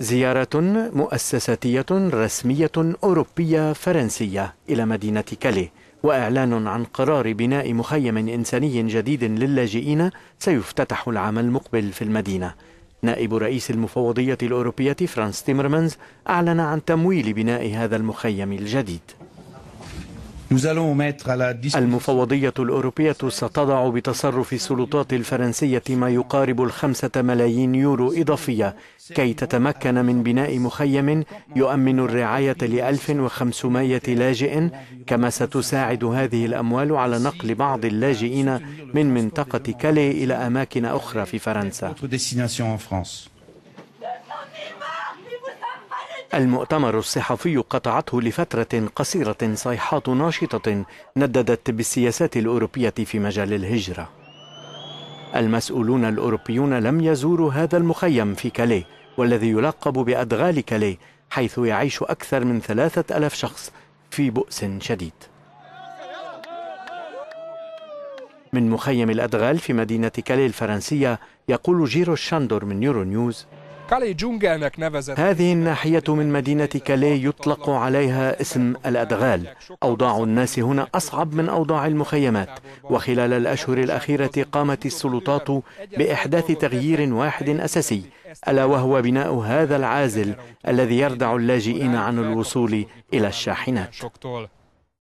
زيارة مؤسساتية رسمية أوروبية فرنسية إلى مدينة كالي وإعلان عن قرار بناء مخيم إنساني جديد للاجئين سيفتتح العام المقبل في المدينة نائب رئيس المفوضية الأوروبية فرانس تيمرمانز أعلن عن تمويل بناء هذا المخيم الجديد المفوضية الأوروبية ستضع بتصرف السلطات الفرنسية ما يقارب الخمسة ملايين يورو إضافية كي تتمكن من بناء مخيم يؤمن الرعاية لألف وخمسمائة لاجئ كما ستساعد هذه الأموال على نقل بعض اللاجئين من منطقة كالي إلى أماكن أخرى في فرنسا المؤتمر الصحفي قطعته لفترة قصيرة صيحات ناشطة نددت بالسياسات الأوروبية في مجال الهجرة المسؤولون الأوروبيون لم يزوروا هذا المخيم في كاليه والذي يلقب بأدغال كاليه حيث يعيش أكثر من ثلاثة ألاف شخص في بؤس شديد من مخيم الأدغال في مدينة كاليه الفرنسية يقول جيرو الشاندور من يورو نيوز هذه الناحية من مدينة كالي يطلق عليها اسم الأدغال أوضاع الناس هنا أصعب من أوضاع المخيمات وخلال الأشهر الأخيرة قامت السلطات بإحداث تغيير واحد أساسي ألا وهو بناء هذا العازل الذي يردع اللاجئين عن الوصول إلى الشاحنات